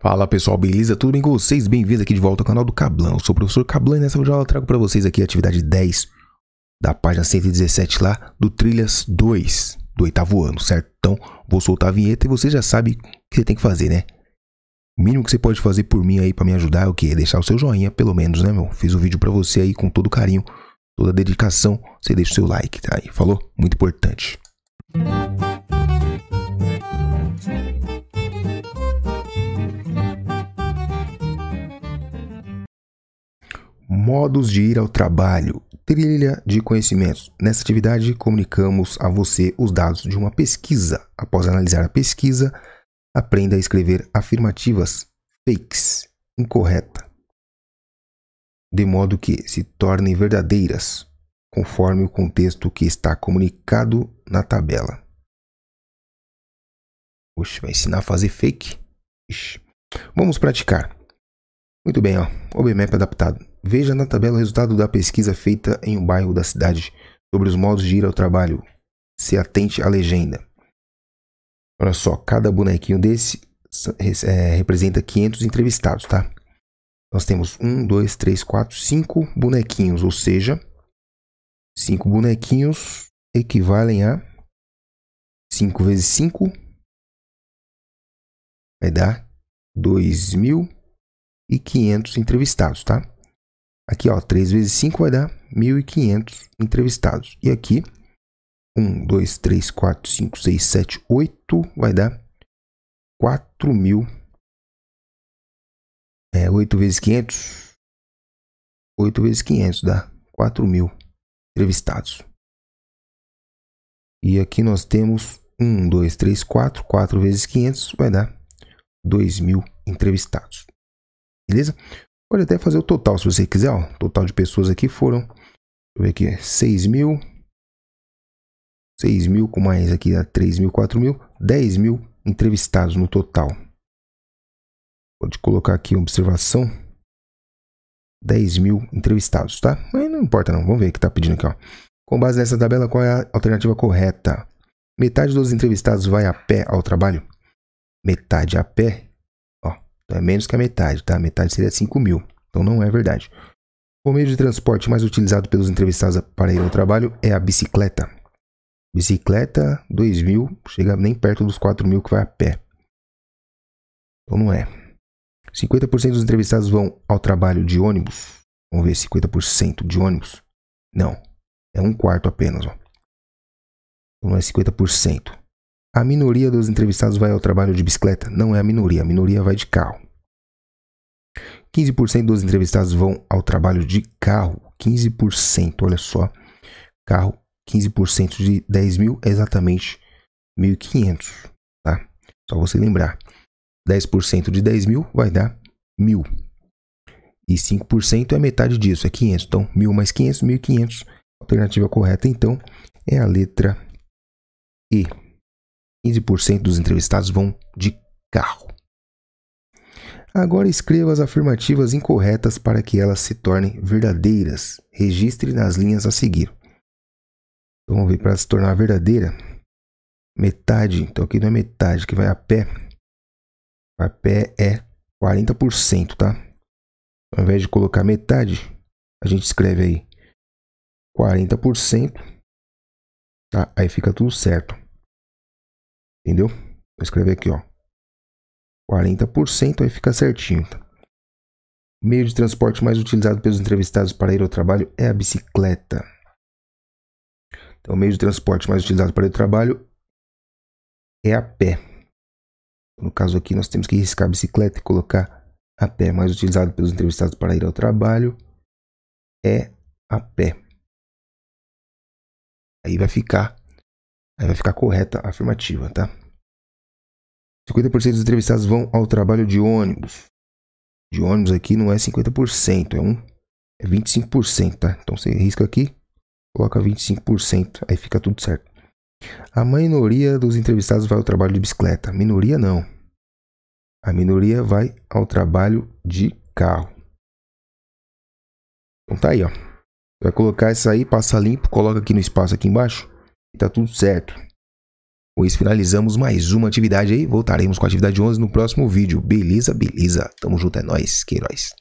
Fala pessoal, beleza? Tudo bem com vocês? Bem-vindos aqui de volta ao canal do Cablan. Eu sou o professor Cablan e nessa aula eu trago para vocês aqui a atividade 10 da página 117 lá do Trilhas 2 do oitavo ano, certo? Então vou soltar a vinheta e você já sabe o que você tem que fazer, né? O mínimo que você pode fazer por mim aí para me ajudar é o quê? É deixar o seu joinha, pelo menos, né, meu? Fiz o um vídeo para você aí com todo carinho, toda dedicação. Você deixa o seu like, tá aí, falou? Muito importante. Modos de ir ao trabalho, trilha de conhecimentos. Nesta atividade, comunicamos a você os dados de uma pesquisa. Após analisar a pesquisa, aprenda a escrever afirmativas fakes, incorreta, de modo que se tornem verdadeiras, conforme o contexto que está comunicado na tabela. Oxe, vai ensinar a fazer fake? Ixi. Vamos praticar. Muito bem, ó. OBMAP adaptado. Veja na tabela o resultado da pesquisa feita em um bairro da cidade sobre os modos de ir ao trabalho. Se atente à legenda. Olha só, cada bonequinho desse é, representa 500 entrevistados, tá? Nós temos 1, 2, 3, 4, 5 bonequinhos, ou seja, 5 bonequinhos equivalem a 5 vezes 5 vai dar 2.500 entrevistados, tá? Aqui, ó, 3 vezes 5 vai dar 1.500 entrevistados. E aqui, 1, 2, 3, 4, 5, 6, 7, 8, vai dar quatro mil. É, 8 vezes 500, 8 vezes 500 dá quatro mil entrevistados. E aqui nós temos 1, 2, 3, 4, 4 vezes 500 vai dar dois mil entrevistados. Beleza? Pode até fazer o total se você quiser. Ó. O total de pessoas aqui foram. Deixa eu ver aqui. 6 mil. 6 mil com mais aqui. 3 né, mil, 4 mil. 10 mil entrevistados no total. Pode colocar aqui uma observação. 10 mil entrevistados, tá? Mas não importa não. Vamos ver o que está pedindo aqui. Ó. Com base nessa tabela, qual é a alternativa correta? Metade dos entrevistados vai a pé ao trabalho? Metade a pé então é menos que a metade, tá? A metade seria 5 mil. Então não é verdade. O meio de transporte mais utilizado pelos entrevistados para ir ao trabalho é a bicicleta. Bicicleta, 2 mil, chega nem perto dos 4 mil que vai a pé. Então não é. 50% dos entrevistados vão ao trabalho de ônibus. Vamos ver, 50% de ônibus. Não, é um quarto apenas. Ó. Então, não é 50%. A minoria dos entrevistados vai ao trabalho de bicicleta? Não é a minoria, a minoria vai de carro. 15% dos entrevistados vão ao trabalho de carro. 15%, olha só. Carro, 15% de 10 mil é exatamente 1.500, tá? Só você lembrar. 10% de 10 mil vai dar 1.000. E 5% é metade disso, é 500. Então, 1.000 mais 500, 1.500. Alternativa correta, então, é a letra E. 15% dos entrevistados vão de carro. Agora escreva as afirmativas incorretas para que elas se tornem verdadeiras. Registre nas linhas a seguir. Então, vamos ver para se tornar verdadeira. Metade, então aqui não é metade que vai a pé. A pé é 40%, tá? Ao invés de colocar metade, a gente escreve aí 40%, tá? Aí fica tudo certo. Entendeu? Vou escrever aqui, ó. 40% aí fica certinho. O tá? meio de transporte mais utilizado pelos entrevistados para ir ao trabalho é a bicicleta. Então, o meio de transporte mais utilizado para ir ao trabalho é a pé. No caso aqui, nós temos que riscar a bicicleta e colocar a pé. Mais utilizado pelos entrevistados para ir ao trabalho é a pé. Aí vai ficar, aí vai ficar correta a afirmativa, tá? 50% dos entrevistados vão ao trabalho de ônibus. De ônibus aqui não é 50%, é um é 25%, tá? Então você risca aqui, coloca 25%, aí fica tudo certo. A maioria dos entrevistados vai ao trabalho de bicicleta. minoria não. A minoria vai ao trabalho de carro. Então tá aí, ó. Vai colocar isso aí, passa limpo, coloca aqui no espaço aqui embaixo e tá tudo certo. Com finalizamos mais uma atividade aí. Voltaremos com a atividade 11 no próximo vídeo. Beleza, beleza. Tamo junto, é nóis. Que heróis.